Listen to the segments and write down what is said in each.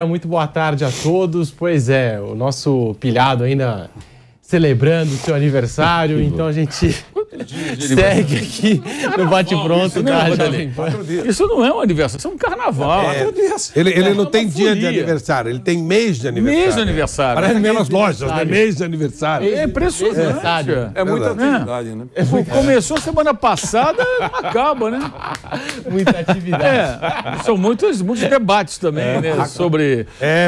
É muito boa tarde a todos. Pois é, o nosso pilhado ainda celebrando o seu aniversário, então a gente de Segue aqui no bate-pronto da Jovem Pan. Isso não é um aniversário, isso é um carnaval. É, assim, ele, ele é não tem dia de aniversário, ele tem mês de aniversário. Mês de aniversário. Parece menos lojas, né? Mês de aniversário. É impressionante. É, é, é muita atividade, né? Começou semana passada, acaba, né? Muita atividade. São muitos, muitos debates também, né? Sobre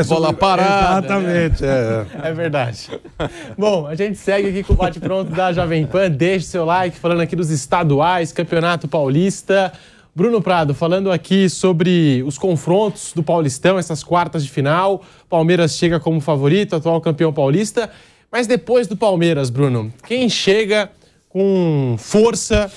bola parada. Né? Exatamente. É verdade. Bom, a gente segue aqui com o bate-pronto da Jovem Pan. Deixe seu like. Like falando aqui dos estaduais, Campeonato Paulista. Bruno Prado falando aqui sobre os confrontos do Paulistão, essas quartas de final. Palmeiras chega como favorito, atual campeão paulista. Mas depois do Palmeiras, Bruno, quem chega com força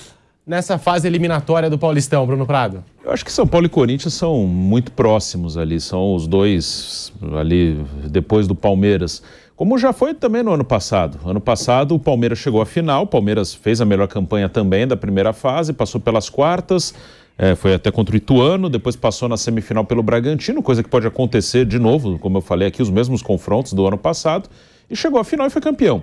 nessa fase eliminatória do Paulistão, Bruno Prado? Eu acho que São Paulo e Corinthians são muito próximos ali, são os dois ali depois do Palmeiras. Como já foi também no ano passado. Ano passado o Palmeiras chegou à final, o Palmeiras fez a melhor campanha também da primeira fase, passou pelas quartas, é, foi até contra o Ituano, depois passou na semifinal pelo Bragantino, coisa que pode acontecer de novo, como eu falei aqui, os mesmos confrontos do ano passado, e chegou à final e foi campeão.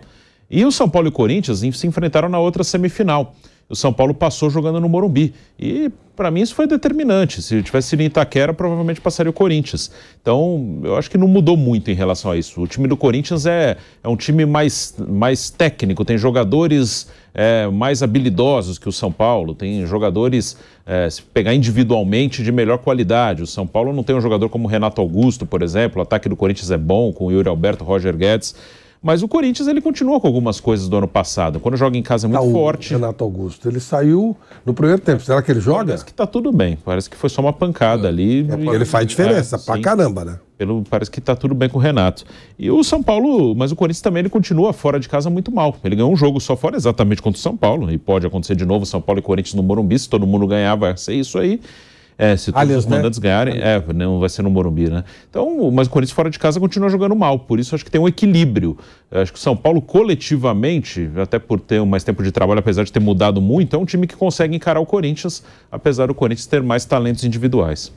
E o São Paulo e o Corinthians se enfrentaram na outra semifinal o São Paulo passou jogando no Morumbi. E para mim isso foi determinante. Se tivesse sido em Itaquera, provavelmente passaria o Corinthians. Então, eu acho que não mudou muito em relação a isso. O time do Corinthians é, é um time mais, mais técnico, tem jogadores é, mais habilidosos que o São Paulo, tem jogadores, é, se pegar individualmente, de melhor qualidade. O São Paulo não tem um jogador como Renato Augusto, por exemplo. O ataque do Corinthians é bom, com o Yuri Alberto, Roger Guedes. Mas o Corinthians ele continua com algumas coisas do ano passado. Quando joga em casa é muito tá forte. Renato Augusto, ele saiu no primeiro tempo. Será que ele joga? Parece que tá tudo bem. Parece que foi só uma pancada é. ali. É, ele e... faz diferença é, pra sim. caramba, né? Pelo, parece que tá tudo bem com o Renato. E o São Paulo, mas o Corinthians também ele continua fora de casa muito mal. Ele ganhou um jogo só fora exatamente contra o São Paulo. E pode acontecer de novo São Paulo e Corinthians no Morumbi. Se todo mundo ganhar, vai ser isso aí. É, se todos Aliás, os né? comandantes né? ganharem, é, não vai ser no Morumbi, né? Então, mas o Corinthians fora de casa continua jogando mal, por isso acho que tem um equilíbrio. Acho que o São Paulo coletivamente, até por ter mais tempo de trabalho, apesar de ter mudado muito, é um time que consegue encarar o Corinthians, apesar do Corinthians ter mais talentos individuais.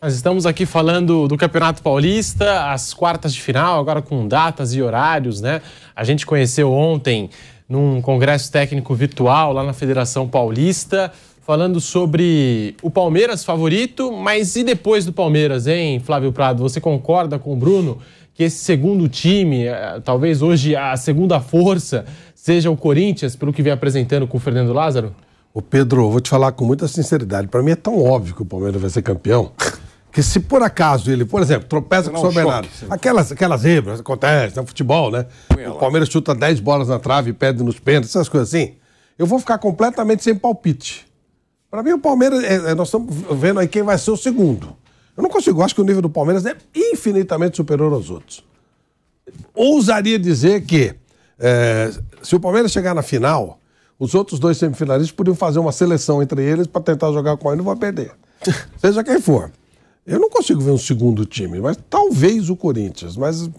Nós estamos aqui falando do Campeonato Paulista, as quartas de final, agora com datas e horários, né? A gente conheceu ontem num congresso técnico virtual lá na Federação Paulista falando sobre o Palmeiras favorito, mas e depois do Palmeiras, hein, Flávio Prado? Você concorda com o Bruno que esse segundo time, eh, talvez hoje a segunda força, seja o Corinthians, pelo que vem apresentando com o Fernando Lázaro? Ô Pedro, vou te falar com muita sinceridade. Para mim é tão óbvio que o Palmeiras vai ser campeão que se por acaso ele, por exemplo, tropeça com o São Bernardo, aquelas, aquelas zebras, acontece, no é futebol, né? O Palmeiras chuta 10 bolas na trave e perde nos pênaltis, essas coisas assim. Eu vou ficar completamente sem palpite. Para mim, o Palmeiras, é, é, nós estamos vendo aí quem vai ser o segundo. Eu não consigo, acho que o nível do Palmeiras é infinitamente superior aos outros. Ousaria dizer que é, se o Palmeiras chegar na final, os outros dois semifinalistas podiam fazer uma seleção entre eles para tentar jogar com ele, não vai perder. Seja quem for. Eu não consigo ver um segundo time, mas talvez o Corinthians, mas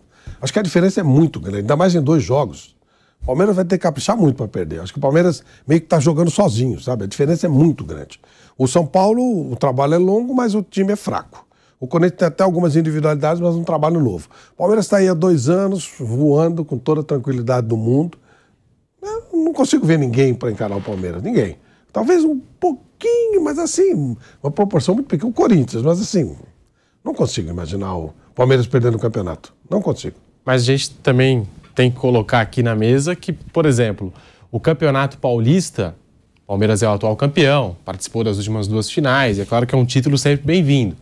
acho que a diferença é muito grande, ainda mais em dois jogos. O Palmeiras vai ter que caprichar muito para perder. Acho que o Palmeiras meio que está jogando sozinho, sabe? A diferença é muito grande. O São Paulo, o trabalho é longo, mas o time é fraco. O Corinthians tem até algumas individualidades, mas um trabalho novo. O Palmeiras está aí há dois anos, voando com toda a tranquilidade do mundo. Eu não consigo ver ninguém para encarar o Palmeiras, ninguém. Talvez um pouquinho, mas assim, uma proporção muito pequena. O Corinthians, mas assim, não consigo imaginar o Palmeiras perdendo o campeonato. Não consigo. Mas a gente também tem que colocar aqui na mesa que, por exemplo, o Campeonato Paulista, Palmeiras é o atual campeão, participou das últimas duas finais, é claro que é um título sempre bem-vindo.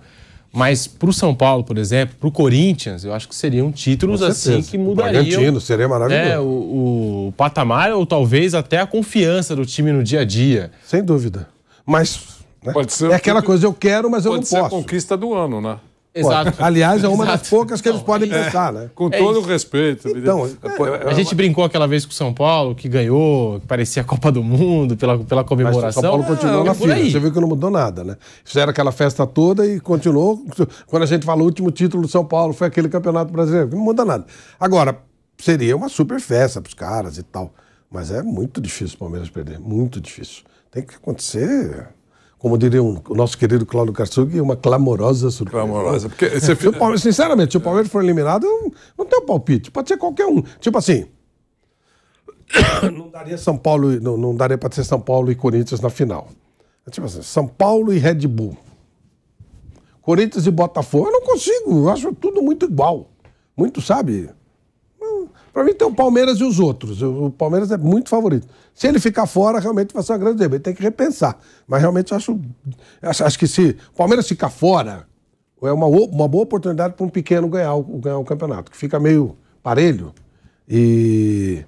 Mas para o São Paulo, por exemplo, para o Corinthians, eu acho que seriam títulos assim que mudariam. Bragantino, seria maravilhoso. É, o, o patamar ou talvez até a confiança do time no dia a dia. Sem dúvida. Mas né? pode ser é aquela coisa, eu quero, mas eu não posso. Pode ser a conquista do ano, né? Exato. aliás, é uma Exato. das poucas que eles podem é, pensar, né? Com é todo o respeito. Então, é, é, é, é, a gente brincou aquela vez com o São Paulo, que ganhou, que parecia a Copa do Mundo pela, pela comemoração. Mas o São Paulo continuou na fila. Você viu que não mudou nada, né? Fizeram aquela festa toda e continuou. Quando a gente fala o último título do São Paulo foi aquele Campeonato Brasileiro. Não muda nada. Agora, seria uma super festa para os caras e tal. Mas é muito difícil o Palmeiras perder. Muito difícil. Tem que acontecer como diria um, o nosso querido Cláudio Karsugi, uma clamorosa surpresa. Clamorosa. Porque você... se sinceramente, se o Palmeiras for eliminado, não tem um palpite. Pode ser qualquer um. Tipo assim, não daria São Paulo, não, não daria para ser São Paulo e Corinthians na final. É tipo assim, São Paulo e Red Bull. Corinthians e Botafogo, eu não consigo, eu acho tudo muito igual. Muito, sabe? Para mim tem o Palmeiras e os outros. O Palmeiras é muito favorito. Se ele ficar fora, realmente vai ser uma grande Ele Tem que repensar. Mas realmente eu acho, acho, que se o Palmeiras ficar fora, é uma, uma boa oportunidade para um pequeno ganhar o, ganhar o campeonato, que fica meio parelho. E.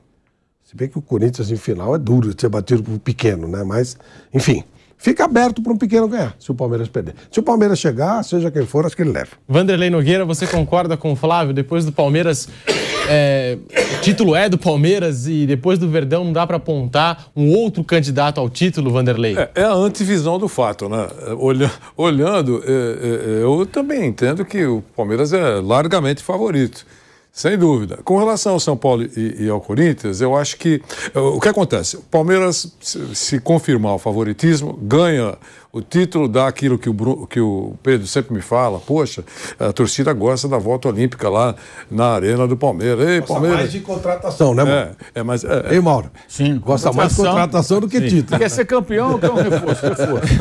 Se bem que o Corinthians em final é duro de ser batido por pequeno, né? Mas, enfim fica aberto para um pequeno ganhar, se o Palmeiras perder. Se o Palmeiras chegar, seja quem for, acho que ele leva. Vanderlei Nogueira, você concorda com o Flávio? Depois do Palmeiras, é, o título é do Palmeiras e depois do Verdão não dá para apontar um outro candidato ao título, Vanderlei? É, é a antivisão do fato, né? Olha, olhando, é, eu também entendo que o Palmeiras é largamente favorito. Sem dúvida. Com relação ao São Paulo e, e ao Corinthians, eu acho que. Eh, o que acontece? O Palmeiras, se, se confirmar o favoritismo, ganha o título dá aquilo que o, Bruno, que o Pedro sempre me fala, poxa, a torcida gosta da volta olímpica lá na arena do Palmeiras. Ei, gosta Palmeiras. mais de contratação, né, Mauro? É, é mais, é, é, Ei, Mauro? Sim. Gosta mais de contratação do que Sim. título. Quer ser campeão, um reforço, reforço.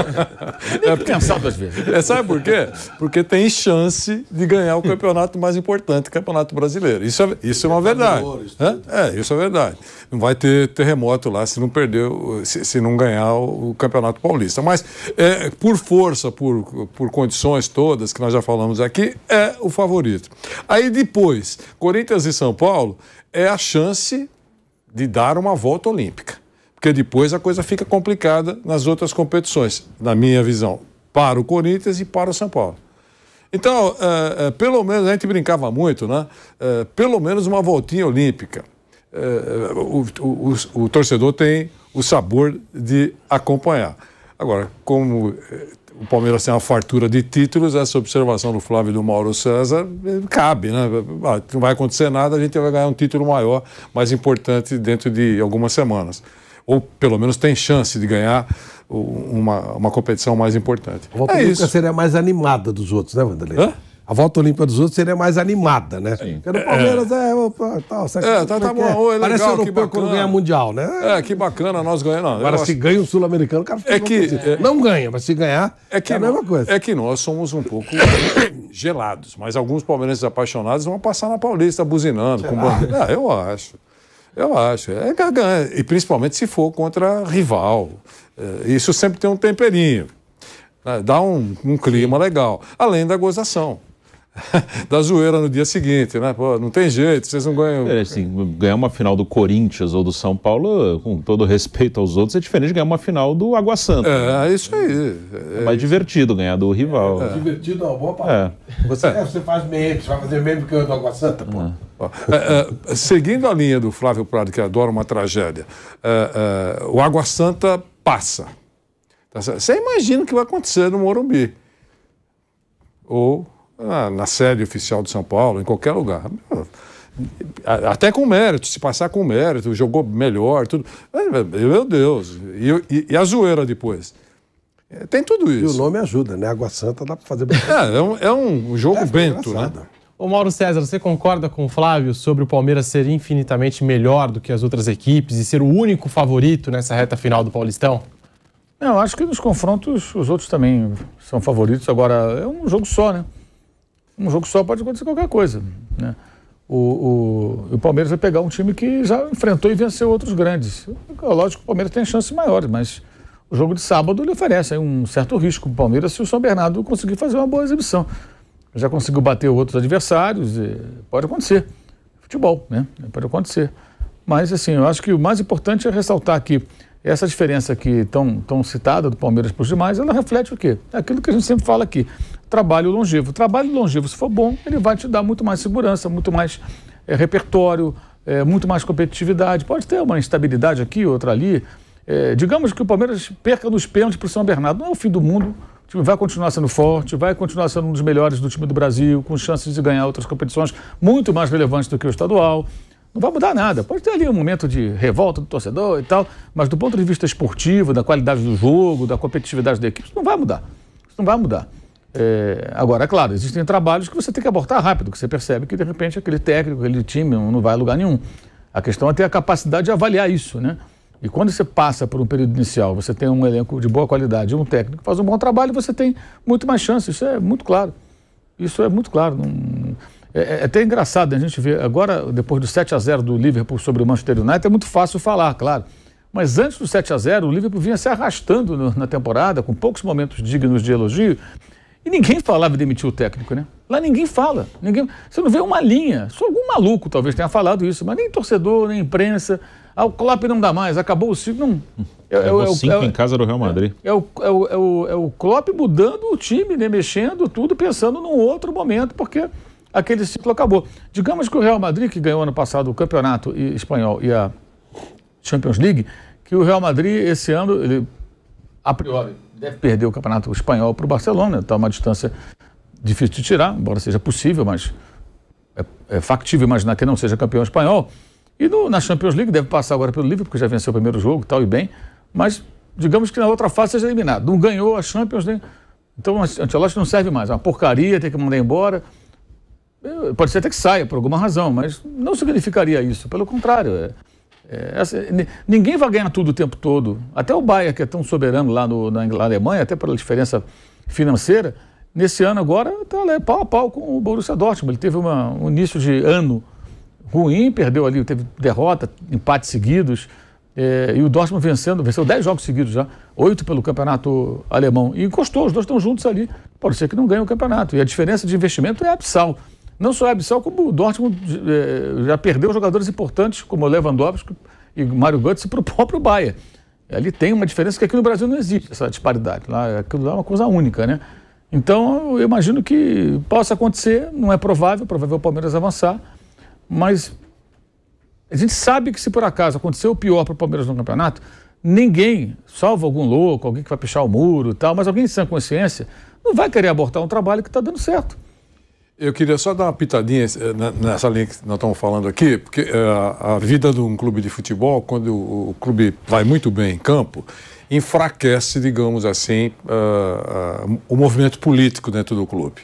Nem é, pensar duas vezes. É, sabe por quê? Porque tem chance de ganhar o campeonato mais importante, o Campeonato Brasileiro. Isso é, isso é uma verdade. Né? É, isso é verdade. Não vai ter terremoto lá se não perder, se, se não ganhar o Campeonato Paulista. Mas é, é, por força, por, por condições todas que nós já falamos aqui, é o favorito. Aí depois, Corinthians e São Paulo é a chance de dar uma volta olímpica. Porque depois a coisa fica complicada nas outras competições, na minha visão, para o Corinthians e para o São Paulo. Então, é, é, pelo menos, a gente brincava muito, né? É, pelo menos uma voltinha olímpica. O, o, o, o torcedor tem o sabor de acompanhar. Agora, como eh, o Palmeiras tem uma fartura de títulos, essa observação do Flávio e do Mauro César eh, cabe, né? Ah, não vai acontecer nada, a gente vai ganhar um título maior, mais importante dentro de algumas semanas. Ou pelo menos tem chance de ganhar uma, uma competição mais importante. A volta é nunca isso. seria mais animada dos outros, né, Vanderlei? Hã? a volta olímpica dos outros seria mais animada, né? Sim. Porque no Palmeiras é, é opa, tal, sabe, é, é tá, tá bom, é legal, Parece que bacana. quando ganha mundial, né? É, que bacana, nós ganhamos. Agora, se acho... ganha o sul-americano, o cara fica é que, é... Não ganha, mas se ganhar, é, que é a mesma coisa. É que nós somos um pouco gelados, mas alguns palmeirenses apaixonados vão passar na Paulista buzinando. Com... Ah, eu acho. Eu acho. É ganha. E principalmente se for contra rival. É, isso sempre tem um temperinho. É, dá um, um clima legal. Além da gozação. da zoeira no dia seguinte, né? Pô, não tem jeito, vocês não ganham. É, assim, ganhar uma final do Corinthians ou do São Paulo, com todo respeito aos outros, é diferente de ganhar uma final do Água Santa. É, né? É isso aí. É, é mais isso. divertido ganhar do rival. É. é divertido é uma boa é. palavra. Você, você faz meme, você vai fazer meme que eu do Água Santa, pô. seguindo a linha do Flávio Prado, que adora uma tragédia, o Água Santa passa. Tá você imagina o que vai acontecer no Morumbi. Ou ah, na, sede oficial de São Paulo, em qualquer lugar. Até com mérito, se passar com mérito, jogou melhor, tudo. É, meu Deus, e, e, e a zoeira depois. É, tem tudo isso. E o nome ajuda, né? Água Santa dá para fazer bastante. É, é um, é um jogo é, bento, né? engraçado. né? Ô Mauro César, você concorda com o Flávio sobre o Palmeiras ser infinitamente melhor do que as outras equipes e ser o único favorito nessa reta final do Paulistão? Não, acho que nos confrontos os outros também são favoritos. Agora, é um jogo só, né? um jogo só pode acontecer qualquer coisa. Né? O, o, o, Palmeiras vai pegar um time que já enfrentou e venceu outros grandes. Lógico que o Palmeiras tem chances maiores, mas o jogo de sábado lhe oferece um certo risco para o Palmeiras se o São Bernardo conseguir fazer uma boa exibição. Já conseguiu bater outros adversários, pode acontecer. Futebol, né? Pode acontecer. Mas, assim, eu acho que o mais importante é ressaltar que essa diferença que tão, tão citada do Palmeiras para os demais, ela reflete o quê? É aquilo que a gente sempre fala aqui, trabalho longevo. Trabalho longevo, se for bom, ele vai te dar muito mais segurança, muito mais é, repertório, é, muito mais competitividade. Pode ter uma instabilidade aqui, outra ali. É, digamos que o Palmeiras perca nos pênaltis para o São Bernardo. Não é o fim do mundo. O tipo, time vai continuar sendo forte, vai continuar sendo um dos melhores do time do Brasil, com chances de ganhar outras competições muito mais relevantes do que o estadual não vai mudar nada. Pode ter ali um momento de revolta do torcedor e tal, mas do ponto de vista esportivo, da qualidade do jogo, da competitividade da equipe, isso não vai mudar. Isso não vai mudar. É, agora, é claro, existem trabalhos que você tem que abortar rápido, que você percebe que de repente aquele técnico, aquele time não vai a lugar nenhum. A questão é ter a capacidade de avaliar isso, né? E quando você passa por um período inicial, você tem um elenco de boa qualidade, um técnico que faz um bom trabalho, você tem muito mais chances. Isso é muito claro. Isso é muito claro. Não, é, é até engraçado né, a gente ver agora, depois do 7 a 0 do Liverpool sobre o Manchester United, é muito fácil falar, claro. Mas antes do 7 a 0 o Liverpool vinha se arrastando no, na temporada, com poucos momentos dignos de elogio. E ninguém falava de demitir o técnico, né? Lá ninguém fala. Ninguém... Você não vê uma linha. Só algum maluco talvez tenha falado isso, mas nem torcedor, nem imprensa. Ah, o Klopp não dá mais, acabou o ciclo. Não. É, é, é o cinco é em casa do Real Madrid. É, o, é, o, é, o, é o Klopp mudando o time, né? mexendo tudo, pensando num outro momento, porque aquele ciclo acabou. Digamos que o Real Madrid, que ganhou ano passado o campeonato espanhol e a Champions League, que o Real Madrid esse ano, ele a priori deve perder o campeonato espanhol para o Barcelona, está uma distância difícil de tirar, embora seja possível, mas é, é factível imaginar que não seja campeão espanhol. E no, na Champions League deve passar agora pelo Liverpool, porque já venceu o primeiro jogo tal, e bem. Mas digamos que na outra fase seja eliminado. Não ganhou a Champions, League, né? então o Ancelotti não serve mais. É uma porcaria, tem que mandar embora. Pode ser até que saia por alguma razão, mas não significaria isso. Pelo contrário, é, essa, é, assim, ninguém vai ganhar tudo o tempo todo. Até o Bayern, que é tão soberano lá no, na, Alemanha, até pela diferença financeira, nesse ano agora está é, pau a pau com o Borussia Dortmund. Ele teve uma, um início de ano ruim, perdeu ali, teve derrota, empates seguidos. É, e o Dortmund vencendo, venceu 10 jogos seguidos já, 8 pelo campeonato alemão. E encostou, os dois estão juntos ali. Pode ser que não ganhe o campeonato. E a diferença de investimento é absal não só é abissal, como o Dortmund eh, já perdeu jogadores importantes, como o Lewandowski e o Mário Götze, para o próprio Bahia. Ali tem uma diferença que aqui no Brasil não existe essa disparidade. Lá, aquilo lá é uma coisa única, né? Então, eu imagino que possa acontecer, não é provável, provável o Palmeiras avançar, mas a gente sabe que se por acaso acontecer o pior para o Palmeiras no campeonato, ninguém, salvo algum louco, alguém que vai pichar o muro e tal, mas alguém de sã consciência, não vai querer abortar um trabalho que está dando certo. Eu queria só dar uma pitadinha eh, nessa linha que nós estamos falando aqui, porque eh, a vida de um clube de futebol, quando o clube vai muito bem em campo, enfraquece, digamos assim, eh, o movimento político dentro do clube.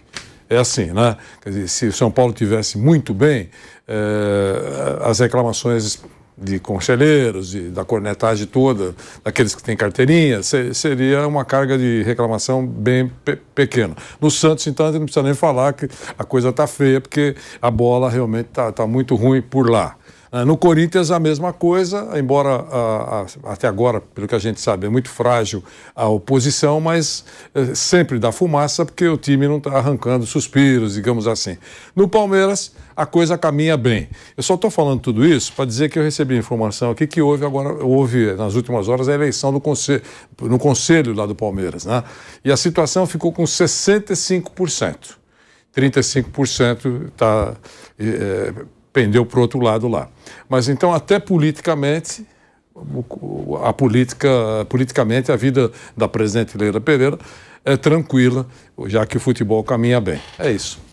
É assim, né? Quer dizer, se o São Paulo tivesse muito bem, as reclamações de conselheiros, de, da cornetagem toda, daqueles que têm carteirinha, se, seria uma carga de reclamação bem pe, pequena. No Santos, então, a gente não precisa nem falar que a coisa está feia, porque a bola realmente está tá muito ruim por lá. Ah, no Corinthians, a mesma coisa, embora ah, ah, até agora, pelo que a gente sabe, é muito frágil a oposição, mas eh, sempre dá fumaça porque o time não está arrancando suspiros, digamos assim. No Palmeiras, a coisa caminha bem. Eu só estou falando tudo isso para dizer que eu recebi informação aqui que houve agora, houve nas últimas horas a eleição conselho, no conselho lá do Palmeiras, né? E a situação ficou com 65%. 35% está. É, pendeu para o outro lado lá. Mas então, até politicamente, a política, politicamente, a vida da presidente Leila Pereira é tranquila, já que o futebol caminha bem. É isso.